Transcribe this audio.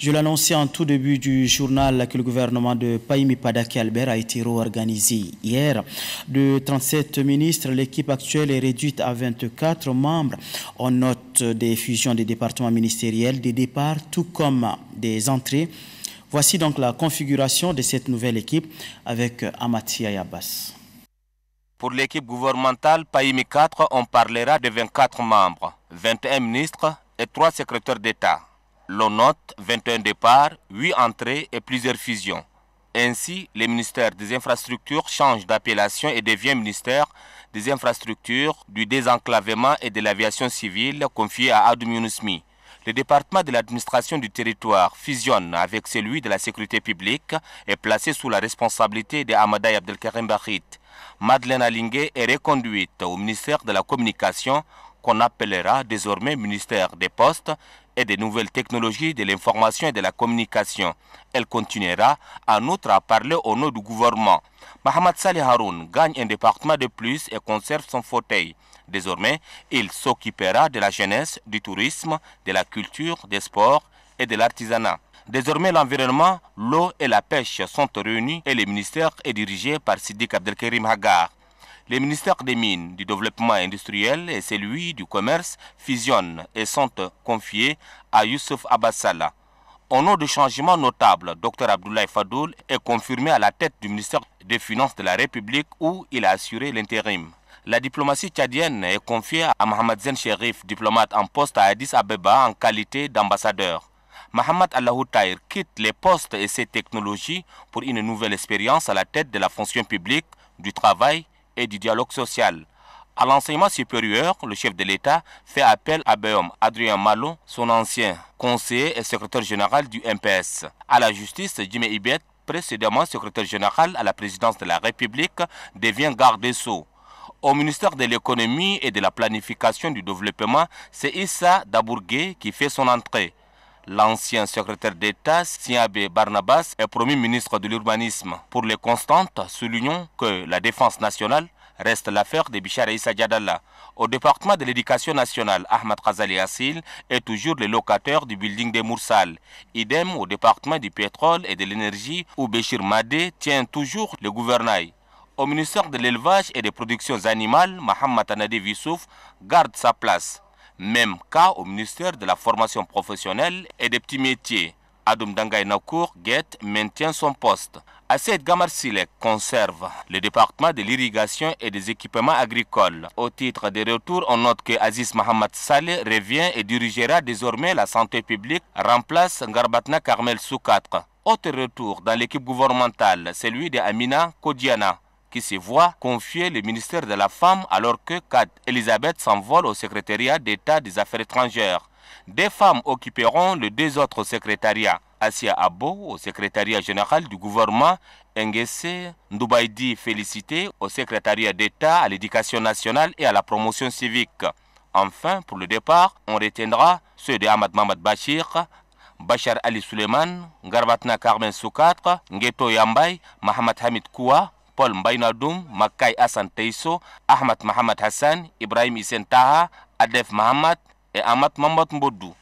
Je l'annonçais en tout début du journal que le gouvernement de Païmi Padaki Albert a été réorganisé hier. De 37 ministres, l'équipe actuelle est réduite à 24 membres. On note des fusions des départements ministériels, des départs tout comme des entrées. Voici donc la configuration de cette nouvelle équipe avec Amatia Yabas. Pour l'équipe gouvernementale Païmi 4, on parlera de 24 membres, 21 ministres et 3 secrétaires d'État. L'on note 21 départs, 8 entrées et plusieurs fusions. Ainsi, le ministère des Infrastructures change d'appellation et devient ministère des Infrastructures, du Désenclavement et de l'Aviation civile confié à Adou Le département de l'administration du territoire fusionne avec celui de la sécurité publique et placé sous la responsabilité de Amadaï Abdelkarim Bakhit. Madeleine Alingué est reconduite au ministère de la Communication qu'on appellera désormais ministère des Postes et des nouvelles technologies de l'information et de la communication. Elle continuera en outre à parler au nom du gouvernement. Mohamed Salih Haroun gagne un département de plus et conserve son fauteuil. Désormais, il s'occupera de la jeunesse, du tourisme, de la culture, des sports et de l'artisanat. Désormais, l'environnement, l'eau et la pêche sont réunis et le ministère est dirigé par Sidi Abdelkerim Hagar. Les ministères des Mines, du Développement industriel et celui du Commerce fusionnent et sont confiés à Youssouf Abbasala. Au nom de changements notables, Dr Abdoulaye Fadoul est confirmé à la tête du ministère des Finances de la République où il a assuré l'intérim. La diplomatie tchadienne est confiée à Mohamed Zen Sherif, diplomate en poste à Addis Abeba en qualité d'ambassadeur. Mohamed Allahoutaïr quitte les postes et ses technologies pour une nouvelle expérience à la tête de la fonction publique, du travail et du dialogue social. À l'enseignement supérieur, le chef de l'État fait appel à Béom Adrien Malon, son ancien conseiller et secrétaire général du MPS. À la justice, Jimmy Ibet, précédemment secrétaire général à la présidence de la République, devient garde des Sceaux. Au ministère de l'économie et de la planification du développement, c'est Issa Dabourgué qui fait son entrée. L'ancien secrétaire d'État, Siabe Barnabas, est premier ministre de l'Urbanisme. Pour les constantes, soulignons que la défense nationale reste l'affaire de Bichar Issa Au département de l'éducation nationale, Ahmad Khazali Asil est toujours le locataire du building des Moursal. Idem au département du pétrole et de l'énergie, où Béchir Madé tient toujours le gouvernail. Au ministère de l'élevage et des productions animales, Mohamed Anadé Vissouf garde sa place. Même cas au ministère de la formation professionnelle et des petits métiers. Adoum Dangay Nakour guette maintient son poste. Asset Gamar conserve le département de l'irrigation et des équipements agricoles. Au titre des retours, on note que Aziz Mohamed Saleh revient et dirigera désormais la santé publique, remplace Ngarbatna Carmel Soukatre. Autre retour dans l'équipe gouvernementale, celui de Amina Kodiana qui se voit confier le ministère de la Femme alors que Kat Elisabeth s'envole au secrétariat d'État des Affaires étrangères. Des femmes occuperont les deux autres secrétariats. Asia Abo au secrétariat général du gouvernement, Ngessé Ndoubaïdi Félicité au secrétariat d'État à l'éducation nationale et à la promotion civique. Enfin, pour le départ, on retiendra ceux de Ahmad Mamad Bachir, Bachar Ali Suleiman, Garbatna Carmen Soukatre, Ngeto Yambay, Mohamed Hamid Koua, Paul Mbaina Dum, Makai Hassan Teiso, Ahmad mahamad Hassan, Ibrahim taha Adef Mohamed e Ahmad Mamad Mbodou.